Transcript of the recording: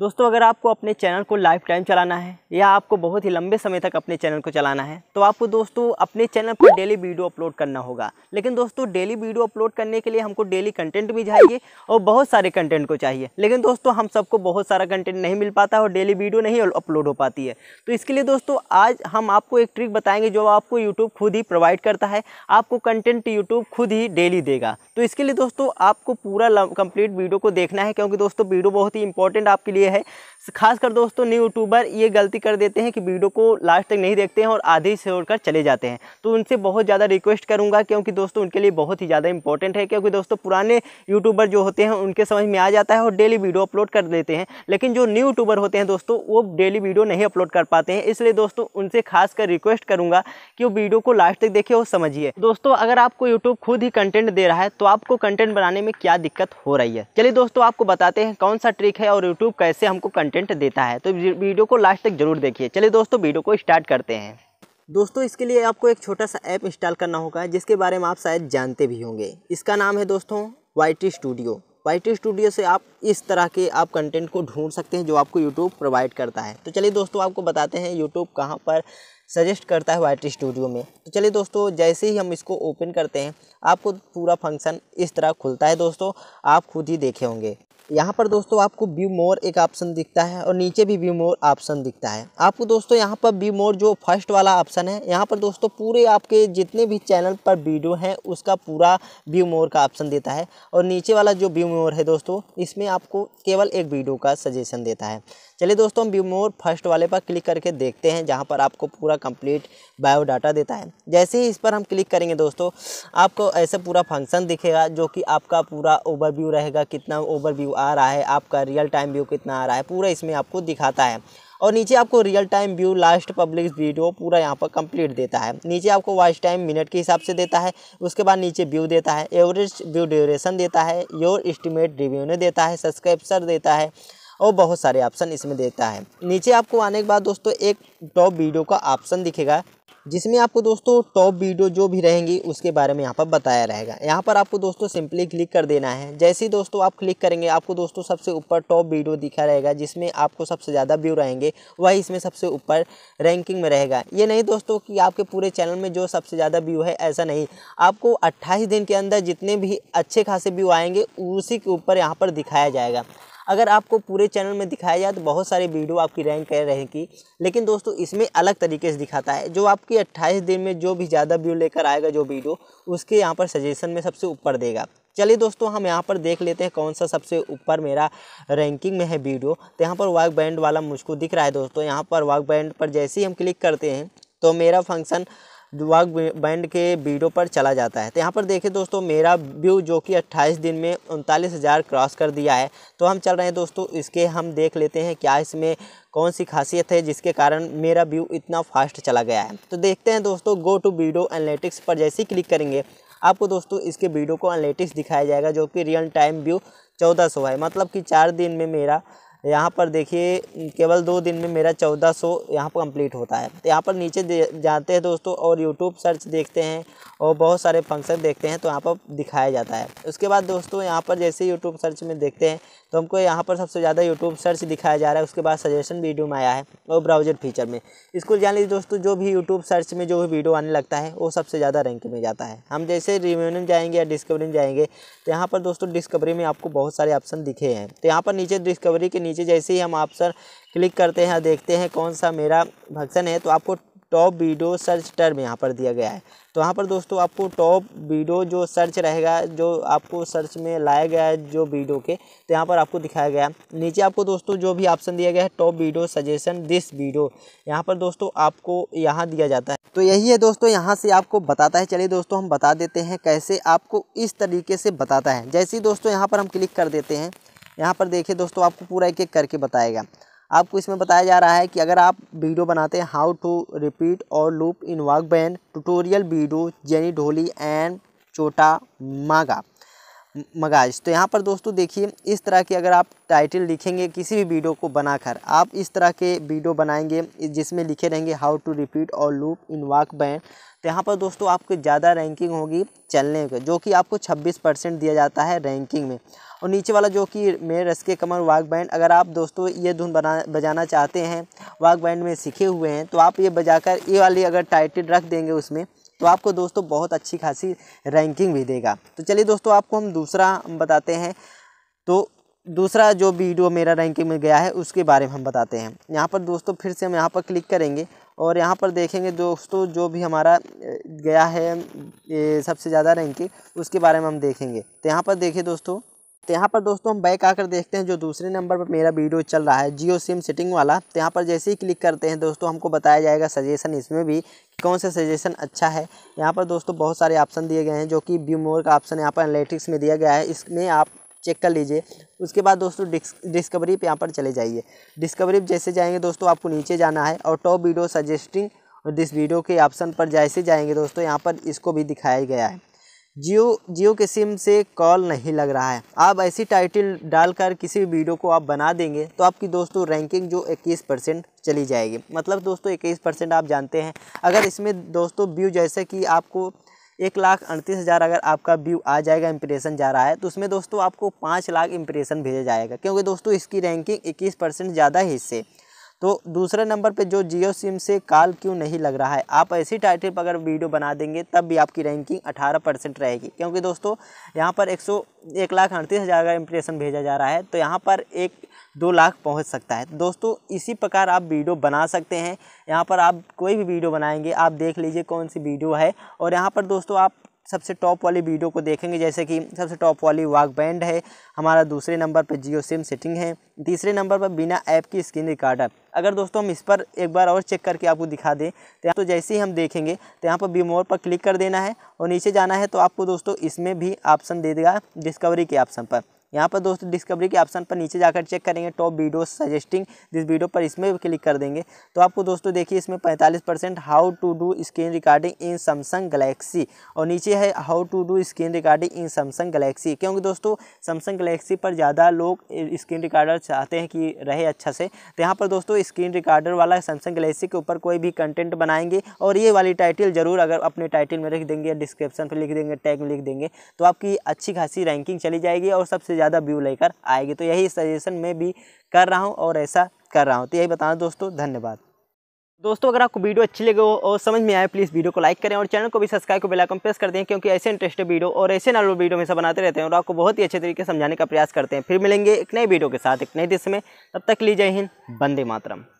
दोस्तों अगर आपको अपने चैनल को लाइफ टाइम चलाना है या आपको बहुत ही लंबे समय तक अपने चैनल को चलाना है तो आपको दोस्तों अपने चैनल पर डेली वीडियो अपलोड करना होगा लेकिन दोस्तों डेली वीडियो अपलोड करने के लिए हमको डेली कंटेंट भी चाहिए और बहुत सारे कंटेंट को चाहिए लेकिन दोस्तों हम सबको बहुत सारा कंटेंट नहीं मिल पाता और डेली वीडियो नहीं अपलोड हो पाती है तो इसके लिए दोस्तों आज हम आपको एक ट्रिक बताएंगे जो आपको यूट्यूब खुद ही प्रोवाइड करता है आपको कंटेंट यूट्यूब खुद ही डेली देगा तो इसके लिए दोस्तों आपको पूरा कंप्लीट वीडियो को देखना है क्योंकि दोस्तों वीडियो बहुत ही इंपॉर्टेंट आपके लिए है खासकर दोस्तों न्यू यूट्यूबर ये गलती कर देते हैं कि वीडियो को लास्ट तक नहीं देखते हैं और आधे से छोड़कर चले जाते हैं तो उनसे बहुत ज़्यादा रिक्वेस्ट करूँगा क्योंकि दोस्तों उनके लिए बहुत ही ज़्यादा इंपॉर्टेंट है क्योंकि दोस्तों पुराने यूट्यूबर जो होते हैं उनके समझ में आ जाता है और डेली वीडियो अपलोड कर देते हैं लेकिन जो न्यू यूट्यूबर होते हैं दोस्तों वो डेली वीडियो नहीं अपलोड कर पाते हैं इसलिए दोस्तों उनसे खासकर रिक्वेस्ट करूँगा कि वो वीडियो को लास्ट तक देखिए और समझिए दोस्तों अगर आपको यूट्यूब खुद ही कंटेंट दे रहा है तो आपको कंटेंट बनाने में क्या दिक्कत हो रही है चलिए दोस्तों आपको बताते हैं कौन सा ट्रिक है और यूट्यूब कैसे हमको कंटेंट कंटेंट देता है तो वीडियो को लास्ट तक जरूर देखिए चलिए दोस्तों वीडियो को स्टार्ट करते हैं दोस्तों इसके लिए आपको एक छोटा सा ऐप इंस्टॉल करना होगा जिसके बारे में आप शायद जानते भी होंगे इसका नाम है दोस्तों वाई स्टूडियो वाई स्टूडियो से आप इस तरह के आप कंटेंट को ढूंढ सकते हैं जो आपको यूट्यूब प्रोवाइड करता है तो चलिए दोस्तों आपको बताते हैं यूट्यूब कहाँ पर सजेस्ट करता है वाई स्टूडियो में तो चलिए दोस्तों जैसे ही हम इसको ओपन करते हैं आपको पूरा फंक्शन इस तरह खुलता है दोस्तों आप खुद ही देखे होंगे यहाँ पर दोस्तों आपको व्यू मोर एक ऑप्शन दिखता है और नीचे भी व्यू मोर ऑप्शन दिखता है आपको दोस्तों यहाँ पर व्यू मोर जो फर्स्ट वाला ऑप्शन है यहाँ पर दोस्तों पूरे आपके जितने भी चैनल पर वीडियो हैं उसका पूरा व्यू मोर का ऑप्शन देता है और नीचे वाला जो व्यू मोर है दोस्तों इसमें आपको केवल एक वीडियो का सजेशन देता है चलिए दोस्तों हम बीमोर फर्स्ट वाले पर क्लिक करके देखते हैं जहाँ पर आपको पूरा कंप्लीट बायोडाटा देता है जैसे ही इस पर हम क्लिक करेंगे दोस्तों आपको ऐसे पूरा फंक्शन दिखेगा जो कि आपका पूरा ओवरव्यू रहेगा कितना ओवरव्यू आ रहा है आपका रियल टाइम व्यू कितना आ रहा है पूरा इसमें आपको दिखाता है और नीचे आपको real time view last public video पूरा यहाँ पर कंप्लीट देता है नीचे आपको वॉच टाइम मिनट के हिसाब से देता है उसके बाद नीचे व्यू देता है एवरेज व्यू ड्यूरेशन देता है योर एस्टिमेट रिव्यू ने देता है सब्सक्राइब्सर देता है और बहुत सारे ऑप्शन इसमें देता है नीचे आपको आने के बाद दोस्तों एक टॉप वीडियो का ऑप्शन दिखेगा जिसमें आपको दोस्तों टॉप वीडियो जो भी रहेंगी उसके बारे में यहाँ पर बताया रहेगा यहाँ पर आपको दोस्तों सिंपली क्लिक कर देना है जैसे ही दोस्तों आप क्लिक करेंगे आपको दोस्तों सबसे ऊपर टॉप वीडियो दिखा रहेगा जिसमें आपको सबसे ज़्यादा व्यू रहेंगे वही इसमें सबसे ऊपर रैंकिंग में रहेगा ये नहीं दोस्तों कि आपके पूरे चैनल में जो सबसे ज़्यादा व्यू है ऐसा नहीं आपको अट्ठाईस दिन के अंदर जितने भी अच्छे खासे व्यू आएंगे उसी के ऊपर यहाँ पर दिखाया जाएगा अगर आपको पूरे चैनल में दिखाया जाए तो बहुत सारी वीडियो आपकी रैंक कर रहेगी लेकिन दोस्तों इसमें अलग तरीके से दिखाता है जो आपकी अट्ठाईस दिन में जो भी ज़्यादा व्यू लेकर आएगा जो वीडियो उसके यहाँ पर सजेशन में सबसे ऊपर देगा चलिए दोस्तों हम यहाँ पर देख लेते हैं कौन सा सबसे ऊपर मेरा रैंकिंग में है वीडियो तो यहाँ पर वाक बैंड वाला मुझको दिख रहा है दोस्तों यहाँ पर वाक बैंड पर जैसे ही हम क्लिक करते हैं तो मेरा फंक्शन वर्क बैंड के वीडियो पर चला जाता है तो यहाँ पर देखें दोस्तों मेरा व्यू जो कि 28 दिन में उनतालीस हज़ार क्रॉस कर दिया है तो हम चल रहे हैं दोस्तों इसके हम देख लेते हैं क्या इसमें कौन सी खासियत है जिसके कारण मेरा व्यू इतना फास्ट चला गया है तो देखते हैं दोस्तों गो टू वीडियो एनालिटिक्स पर जैसे ही क्लिक करेंगे आपको दोस्तों इसके वीडियो को एनालिटिक्स दिखाया जाएगा जो कि रियल टाइम व्यू चौदह है मतलब कि चार दिन में मेरा यहाँ पर देखिए केवल दो दिन में मेरा चौदह सौ यहाँ पर कंप्लीट होता है तो यहाँ पर नीचे जाते हैं दोस्तों और यूट्यूब सर्च देखते हैं और बहुत सारे फंक्शन देखते हैं तो यहाँ पर दिखाया जाता है उसके बाद दोस्तों यहाँ पर जैसे यूट्यूब सर्च में देखते हैं तो हमको यहाँ पर सबसे ज़्यादा यूट्यूब सर्च दिखाया जा रहा है उसके बाद सजेशन वीडियो में आया है और ब्राउजर फीचर में इसको जान लीजिए दोस्तों जो भी यूट्यूब सर्च में जो भी वीडियो आने लगता है वो सबसे ज़्यादा रैंक में जाता है हम जैसे रिव्यूनियम जाएंगे या डिस्कवरी में जाएंगे तो यहाँ पर दोस्तों डिस्कवरी में आपको बहुत सारे ऑप्शन दिखे हैं तो यहाँ पर नीचे डिस्कवरी के नीचे जैसे ही हम ऑप्शन क्लिक करते हैं देखते हैं कौन सा मेरा भक्सन है तो आपको टॉप वीडियो सर्च टर्म यहाँ पर दिया गया है तो यहाँ पर दोस्तों आपको टॉप वीडियो जो सर्च रहेगा जो आपको सर्च में लाया गया है जो वीडियो के तो यहाँ पर आपको दिखाया गया है नीचे आपको दोस्तों जो भी ऑप्शन दिया गया है top video suggestion this video यहाँ पर दोस्तों आपको यहाँ दिया जाता है तो यही है दोस्तों यहाँ से आपको बताता है चलिए दोस्तों हम बता देते हैं कैसे आपको इस तरीके से बताता है जैसे दोस्तों यहाँ पर हम क्लिक कर देते हैं यहाँ पर देखिए दोस्तों आपको पूरा एक एक करके बताएगा आपको इसमें बताया जा रहा है कि अगर आप वीडियो बनाते हैं हाउ टू रिपीट और loop in work band tutorial video जेनी ढोली एंड चोटा मागा मगाज तो यहाँ पर दोस्तों देखिए इस तरह की अगर आप टाइटल लिखेंगे किसी भी वीडियो को बनाकर आप इस तरह के वीडियो बनाएंगे जिसमें लिखे रहेंगे हाउ टू रिपीट और लूप इन वाक बैंड तो यहाँ पर दोस्तों आपको ज़्यादा रैंकिंग होगी चलने का जो कि आपको 26 परसेंट दिया जाता है रैंकिंग में और नीचे वाला जो कि मेरे रस के कमर वाक बैंड अगर आप दोस्तों ये धुन बना बजाना चाहते हैं वाक बैंड में सीखे हुए हैं तो आप ये बजा ये वाली अगर टाइटल रख देंगे उसमें तो आपको दोस्तों बहुत अच्छी खासी रैंकिंग भी देगा तो चलिए दोस्तों आपको हम दूसरा बताते हैं तो दूसरा जो वीडियो मेरा रैंकिंग में गया है उसके बारे में हम बताते हैं यहाँ पर दोस्तों फिर से हम यहाँ पर क्लिक करेंगे और यहाँ पर देखेंगे दोस्तों जो भी हमारा गया है सबसे ज़्यादा रैंकिंग उसके बारे में हम देखेंगे तो यहाँ पर देखिए दोस्तों तो यहाँ पर दोस्तों हम बैक आकर देखते हैं जो दूसरे नंबर पर मेरा वीडियो चल रहा है जियो सिम सेटिंग वाला तो यहाँ पर जैसे ही क्लिक करते हैं दोस्तों हमको बताया जाएगा सजेशन इसमें भी कि कौन सा सजेशन अच्छा है यहाँ पर दोस्तों बहुत सारे ऑप्शन दिए गए हैं जो कि व्यू मोर का ऑप्शन यहाँ पर एनालिटिक्स में दिया गया है इसमें आप चेक कर लीजिए उसके बाद दोस्तों डिस्कवरी पे यहाँ पर चले जाइए डिस्कवरी जैसे जाएंगे दोस्तों आपको नीचे जाना है और टॉप वीडियो सजेस्टिंग और दिस वीडियो के ऑप्शन पर जैसे जाएंगे दोस्तों यहाँ पर इसको भी दिखाया गया है जियो जियो के सिम से कॉल नहीं लग रहा है आप ऐसी टाइटल डालकर किसी भी वीडियो को आप बना देंगे तो आपकी दोस्तों रैंकिंग जो 21 परसेंट चली जाएगी मतलब दोस्तों 21 परसेंट आप जानते हैं अगर इसमें दोस्तों व्यू जैसे कि आपको एक लाख अड़तीस हज़ार अगर आपका व्यू आ जाएगा इम्प्रेशन जा रहा है तो उसमें दोस्तों आपको पाँच लाख इम्प्रेशन भेजा जाएगा क्योंकि दोस्तों इसकी रैंकिंग इक्कीस परसेंट ज़्यादा है इससे तो दूसरे नंबर पे जो जियो सिम से कॉल क्यों नहीं लग रहा है आप ऐसी टाइटल पर अगर वीडियो बना देंगे तब भी आपकी रैंकिंग अठारह परसेंट रहेगी क्योंकि दोस्तों यहाँ पर एक सौ एक लाख अड़तीस हज़ार का इम्प्रेशन भेजा जा रहा है तो यहाँ पर एक दो लाख पहुँच सकता है दोस्तों इसी प्रकार आप वीडियो बना सकते हैं यहाँ पर आप कोई भी वीडियो बनाएंगे आप देख लीजिए कौन सी वीडियो है और यहाँ पर दोस्तों आप सबसे टॉप वाली वीडियो को देखेंगे जैसे कि सबसे टॉप वाली वाक बैंड है हमारा दूसरे नंबर पर जियो सिम सेटिंग है तीसरे नंबर पर बिना ऐप की स्क्रीन रिकॉर्डर अगर दोस्तों हम इस पर एक बार और चेक करके आपको दिखा दें तो, तो जैसे ही हम देखेंगे तो यहाँ पर बीमोर पर क्लिक कर देना है और नीचे जाना है तो आपको दोस्तों इसमें भी ऑप्शन दे देगा डिस्कवरी के ऑप्शन पर यहाँ पर दोस्तों डिस्कवरी के ऑप्शन पर नीचे जाकर चेक करेंगे टॉप वीडियो सजेस्टिंग जिस वीडियो पर इसमें क्लिक कर देंगे तो आपको दोस्तों देखिए इसमें पैंतालीस percent how to do screen recording in Samsung Galaxy और नीचे है how to do screen recording in Samsung Galaxy क्योंकि दोस्तों सैमसंग गलेक्सी पर ज़्यादा लोग स्क्रीन रिकॉर्डर चाहते हैं कि रहे अच्छा से तो यहाँ पर दोस्तों स्क्रीन रिकॉर्डर वाला सैमसंग गलेक्सी के ऊपर कोई भी कंटेंट बनाएंगे और ये वाली टाइटल ज़रूर अगर अपने टाइटल में रख देंगे डिस्क्रिप्शन पर लिख देंगे टैग में लिख देंगे तो आपकी अच्छी खासी रैंकिंग चली जाएगी और सबसे ज़्यादा व्यू लेकर आएगी तो यही सजेशन मैं भी कर रहा हूँ और ऐसा कर रहा हूँ तो यही बताना दोस्तों धन्यवाद दोस्तों अगर आपको वीडियो अच्छी लगे हो और समझ में आए प्लीज़ वीडियो को लाइक करें और चैनल को भी सब्सक्राइब को बेल आइकन प्रेस कर दें क्योंकि ऐसे इंटरेस्टेड वीडियो और ऐसे नॉर्मल वीडियो में से बनाते रहते हैं और आपको बहुत ही अच्छे तरीके समझाने का प्रयास करते हैं फिर मिलेंगे एक नए वीडियो के साथ एक नए देश में तब तक लीजिए हिंद बंदे मातरम